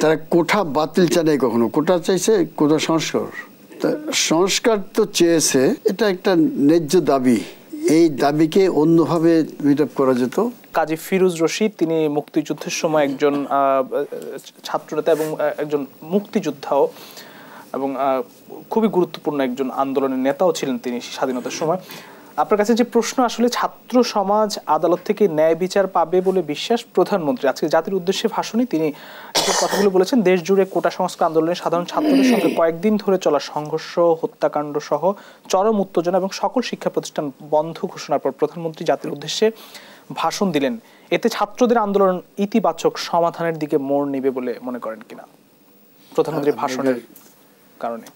তারা কোঠা বাতিল চায় নাই কখনো কোঠা চাইছে কোঠা সংস্কার সংস্কার তো চেয়েছে এটা একটা ন্যায্য দাবি এই দাবিকে অন্যভাবে মিট করা যেত কাজী ফিরোজ রশিদ তিনি মুক্তিযুদ্ধের সময় একজন ছাত্রনেতা এবং একজন মুক্তিযোদ্ধাও এবং খুবই গুরুত্বপূর্ণ একজন আন্দোলনের নেতাও ছিলেন তিনি স্বাধীনতার সময় আপনার কাছে যে প্রশ্ন আসলে ছাত্র সমাজ আদালত থেকে ন্যায় বিচার পাবে বলে বিশ্বাস প্রধানমন্ত্রী আজকে জাতির উদ্দেশ্যে ভাষণে তিনি কথাগুলো বলেছেন দেশ জুড়ে কোটা সংস্কার আন্দোলনে সাধারণ ছাত্রদের সঙ্গে কয়েকদিন ধরে চলা সংঘর্ষ হত্যাকাণ্ড সহ চরম উত্তেজনা এবং সকল শিক্ষা প্রতিষ্ঠান বন্ধ ঘোষণার পর প্রধানমন্ত্রী জাতির উদ্দেশ্যে ভাষণ দিলেন এতে ছাত্রদের আন্দোলন ইতিবাচক সমাধানের দিকে মোড় নেবে বলে মনে করেন কিনা প্রধানমন্ত্রী হ্যাঁ, ভাষণের কারণে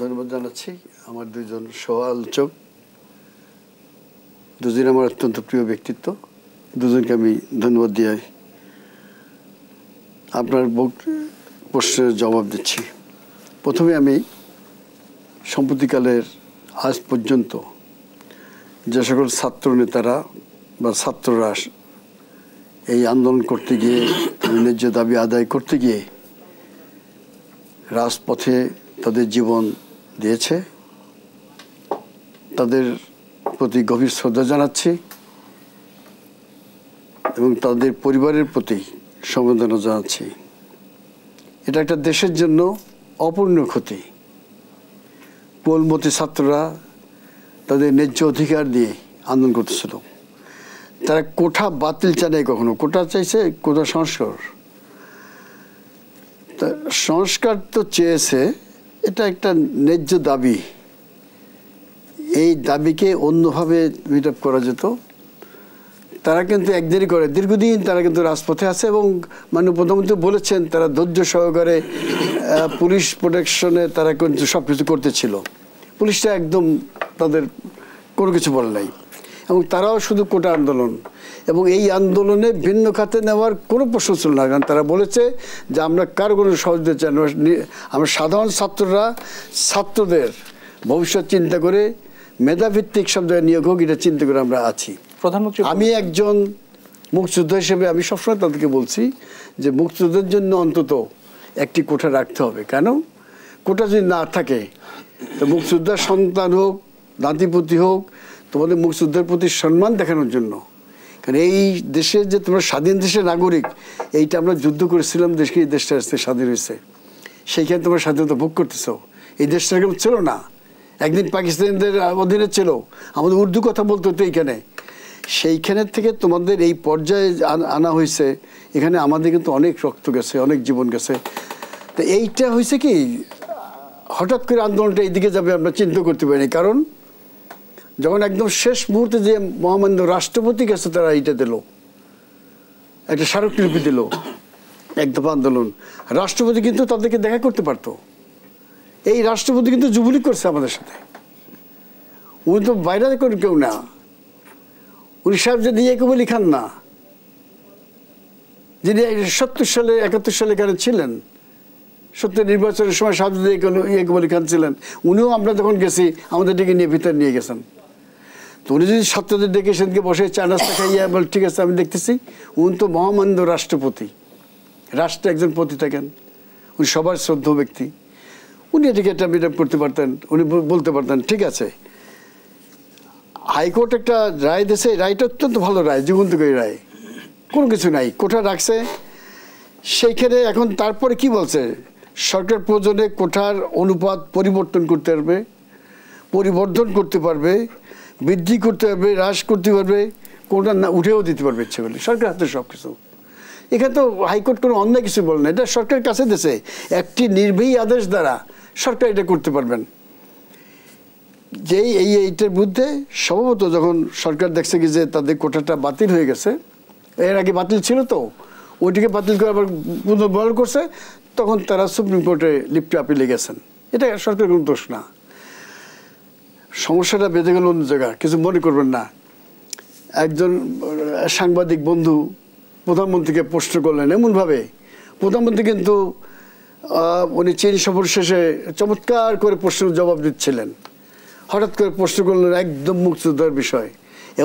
ধন্যবাদ জানাচ্ছি আমার দুইজন সহ আলোচক দুজন আমার অত্যন্ত প্রিয় ব্যক্তিত্ব দুজনকে আমি ধন্যবাদ দিয়ে আপনার প্রশ্নের জবাব দিচ্ছি প্রথমে আমি সম্প্রতিকালের আজ পর্যন্ত যে সকল ছাত্র নেতারা বা ছাত্ররা এই আন্দোলন করতে গিয়ে ন্যায্য দাবি আদায় করতে গিয়ে রাজপথে তাদের জীবন দিয়েছে তাদের প্রতি গভীর শ্রদ্ধা জানাচ্ছি এবং তাদের পরিবারের প্রতি সমবেদনা জানাচ্ছি এটা একটা দেশের জন্য অপূর্ণ ক্ষতি কোলমতি ছাত্ররা তাদের ন্যায্য অধিকার দিয়ে আন্দোলন করতেছিল তারা কোঠা বাতিল চায় কখনো কোঠা চাইছে কোটা সংস্কার তা সংস্কার তো চেয়েছে এটা একটা ন্যায্য দাবি এই দাবিকে অন্যভাবে মিট আপ করা যেত তারা কিন্তু একদিনই করে দীর্ঘদিন তারা কিন্তু রাজপথে আছে এবং মানে প্রধানমন্ত্রী বলেছেন তারা ধৈর্য সহকারে পুলিশ প্রোটেকশনে তারা কিন্তু সব কিছু করতেছিল পুলিশটা একদম তাদের কোনো কিছু বলে নাই এবং তারাও শুধু কোটা আন্দোলন এবং এই আন্দোলনে ভিন্ন খাতে নেওয়ার কোনো প্রশ্ন ছিল না কারণ তারা বলেছে যে আমরা কার কোনো সহযোগিতা চাই আমরা সাধারণ ছাত্ররা ছাত্রদের ভবিষ্যৎ চিন্তা করে মেধাভিত্তিক সব জায়গায় নিয়োগ হোক এটা চিন্তা করে আমরা আছি প্রধানমন্ত্রী আমি একজন মুক্তিযুদ্ধ হিসেবে আমি সবসময় তাদেরকে বলছি যে মুক্তিযুদ্ধের জন্য অন্তত একটি কোঠা রাখতে হবে কেন কোটা যদি না থাকে তো মুক্তিযোদ্ধার সন্তান হোক দাঁতিপতি হোক তোমাদের মুক্তিযুদ্ধের প্রতি সম্মান দেখানোর জন্য কারণ এই দেশে যে তোমরা স্বাধীন দেশের নাগরিক এইটা আমরা যুদ্ধ করেছিলাম দেশকে এই দেশটা আসতে স্বাধীন হয়েছে সেইখানে তোমরা স্বাধীনতা ভোগ করতেছ এই দেশটা এরকম ছিল না একদিন পাকিস্তানিদের অধীনে ছিল আমাদের উর্দু কথা বলতে হতো এইখানে সেইখানে থেকে তোমাদের এই পর্যায়ে আনা হয়েছে এখানে আমাদের কিন্তু অনেক রক্ত গেছে অনেক জীবন গেছে তো এইটা হয়েছে কি হঠাৎ করে আন্দোলনটা এইদিকে যাবে আমরা চিন্তা করতে পারিনি কারণ যখন একদম শেষ মুহূর্তে যে মহামান্য রাষ্ট্রপতি গেছে তারা এইটা দিল একটা স্মারকলিপি দিল একদম আন্দোলন রাষ্ট্রপতি কিন্তু তাদেরকে দেখা করতে পারতো এই রাষ্ট্রপতি কিন্তু যুবলীগ করছে আমাদের সাথে উনি তো বাইরে করেন কেউ না উনি সাহেব যদি একবলি খান না যিনি সত্তর সালে একাত্তর সালে এখানে ছিলেন সত্তর নির্বাচনের সময় সাহায্য একবলি খান ছিলেন উনিও আমরা যখন গেছি আমাদের ডেকে নিয়ে ভিতরে নিয়ে গেছেন তো উনি যদি সত্যদের ডেকে সেদিনকে বসে চা নাস্তা খাইয়া বল ঠিক আছে আমি দেখতেছি উনি তো মহামান্য রাষ্ট্রপতি রাষ্ট্রে একজন পতি থাকেন উনি সবার শ্রদ্ধ ব্যক্তি উনি এটাকে একটা মিট করতে পারতেন উনি বলতে পারতেন ঠিক আছে হাইকোর্ট একটা রায় দিয়েছে রায়টা অত্যন্ত ভালো রায় যুগন্তকারী রায় কোনো কিছু নাই কোঠা রাখছে সেইখানে এখন তারপরে কি বলছে সরকার প্রয়োজনে কোঠার অনুপাত পরিবর্তন করতে পারবে পরিবর্ধন করতে পারবে বৃদ্ধি করতে পারবে হ্রাস করতে পারবে কোনটা না উঠেও দিতে পারবে ইচ্ছে করলে সরকার হাতে সব কিছু এখানে তো হাইকোর্ট কোনো অন্য কিছু বলে না এটা সরকারের কাছে দেশে একটি নির্ভীক আদেশ দ্বারা সরকার এটা করতে পারবেন যেই এই এইটার বিরুদ্ধে সম্ভবত যখন সরকার দেখছে কি যে তাদের কোটাটা বাতিল হয়ে গেছে এর আগে বাতিল ছিল তো ওইটিকে বাতিল করে আবার পুনর্বহাল করছে তখন তারা সুপ্রিম কোর্টে লিপ্টে আপিলে গেছেন এটা সরকারের কোনো দোষ না সমস্যাটা বেঁধে গেল অন্য জায়গা কিছু মনে করবেন না একজন সাংবাদিক বন্ধু প্রধানমন্ত্রীকে প্রশ্ন করলেন এমনভাবে প্রধানমন্ত্রী কিন্তু উনি চীন সফর শেষে চমৎকার করে প্রশ্নের জবাব দিচ্ছিলেন হঠাৎ করে প্রশ্ন করলেন একদম মুক্তিযোদ্ধার বিষয়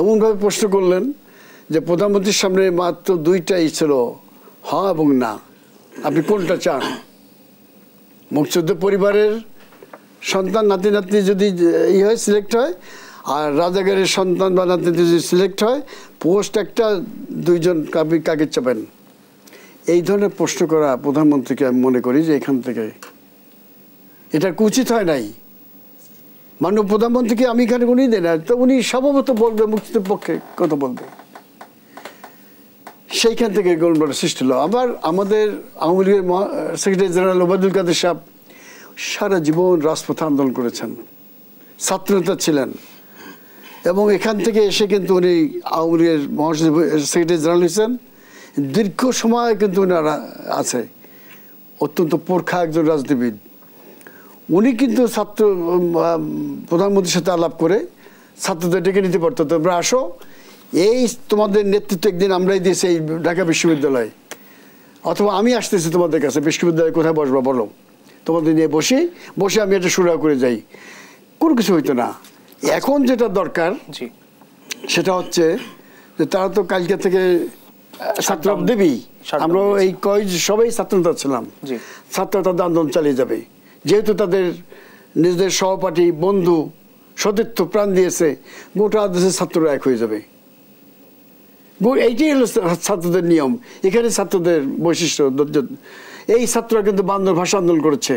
এমনভাবে প্রশ্ন করলেন যে প্রধানমন্ত্রীর সামনে মাত্র দুইটাই ছিল হ্যাঁ এবং না আপনি কোনটা চান মুক্তিযুদ্ধ পরিবারের সন্তান নাতি নাতনি যদি ই হয় সিলেক্ট হয় আর রাজাগারের সন্তান বা নাতি যদি সিলেক্ট হয় পোস্ট একটা দুইজন কাকে চাপেন এই ধরনের প্রশ্ন করা প্রধানমন্ত্রীকে আমি মনে করি যে এখান থেকে এটা উচিত হয় নাই মাননীয় প্রধানমন্ত্রীকে আমি এখানে উনি দেন তো উনি সম্ভবত বলবে মুক্তিদের পক্ষে কথা বলবে সেইখান থেকে গোলমাল সৃষ্টি হলো আবার আমাদের আওয়ামী লীগের সেক্রেটারি জেনারেল ওবায়দুল কাদের সাহেব সারা জীবন রাজপথে আন্দোলন করেছেন ছাত্রনেতা ছিলেন এবং এখান থেকে এসে কিন্তু উনি আওয়ামী লীগের মহাসচিব সেক্রেটারি জেনারেল হয়েছেন দীর্ঘ সময় কিন্তু ওনারা আছে অত্যন্ত পরখা একজন রাজনীতিবিদ উনি কিন্তু ছাত্র প্রধানমন্ত্রীর সাথে আলাপ করে ছাত্রদের ডেকে নিতে পারতো তোমরা আসো এই তোমাদের নেতৃত্ব একদিন আমরাই দিয়েছি এই ঢাকা বিশ্ববিদ্যালয় অথবা আমি আসতেছি তোমাদের কাছে বিশ্ববিদ্যালয়ে কোথায় বসবো বলো তোমাদের নিয়ে বসি বসে আমি এটা সুরা করে যাই কোনো কিছু হইতো না এখন যেটা দরকার সেটা হচ্ছে যে তারা তো কালকে থেকে ছাত্রব দেবী আমরা এই কয়েজ সবাই ছাত্রনেতা ছিলাম ছাত্র তাদের আন্দোলন চালিয়ে যাবে যেহেতু তাদের নিজেদের সহপাঠী বন্ধু সতীর্থ প্রাণ দিয়েছে গোটা দেশের ছাত্ররা এক হয়ে যাবে এইটাই হলো ছাত্রদের নিয়ম এখানে ছাত্রদের বৈশিষ্ট্য এই ছাত্ররা কিন্তু বান্দর ভাষা আন্দোলন করেছে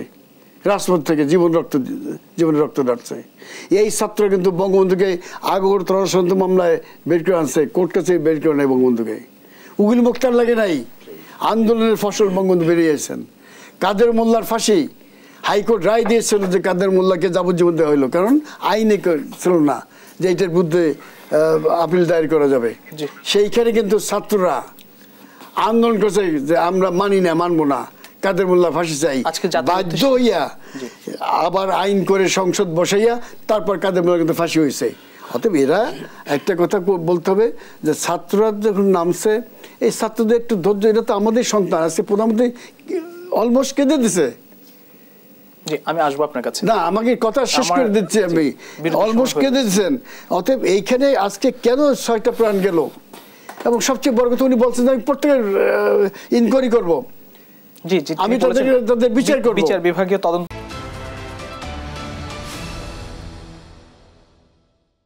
রাজপথ থেকে জীবন রক্ত জীবন রক্ত ডাকছে এই ছাত্র কিন্তু বঙ্গবন্ধুকে আগর তরসন্ত মামলায় বের করে আনছে কোর্ট কাছে বের করে নেয় বঙ্গবন্ধুকে উগিল মুক্তার লাগে নাই আন্দোলনের ফসল বঙ্গবন্ধু বেরিয়েছেন কাদের মোল্লার ফাঁসি হাইকোর্ট রায় দিয়েছিল যে কাদের মোল্লাকে যাবজ্জীবন দেওয়া হলো কারণ আইনে ছিল না যে এটার বিরুদ্ধে আপিল দায়ের করা যাবে সেইখানে কিন্তু ছাত্ররা আন্দোলন করছে যে আমরা মানি না মানবো না কাদের মোল্লা ফাঁসি চাই বাধ্য হইয়া আবার আইন করে সংসদ বসাইয়া তারপর কাদের মোল্লা কিন্তু ফাঁসি হয়েছে অতএব এরা একটা কথা বলতে হবে যে ছাত্ররা যখন নামছে এই ছাত্রদের একটু ধৈর্য এটা তো আমাদের সন্তান আছে প্রধানমন্ত্রী অলমোস্ট কেঁদে দিছে আমি আসবো আপনার কাছে না আমাকে কথা শেষ করে আমি অলমোস্ট অতএব এইখানে আজকে কেন ছয়টা প্রাণ এবং সবচেয়ে আমি প্রত্যেকের ইনকোয়ারি করবো জি আমি বিচার বিচার বিভাগীয় তদন্ত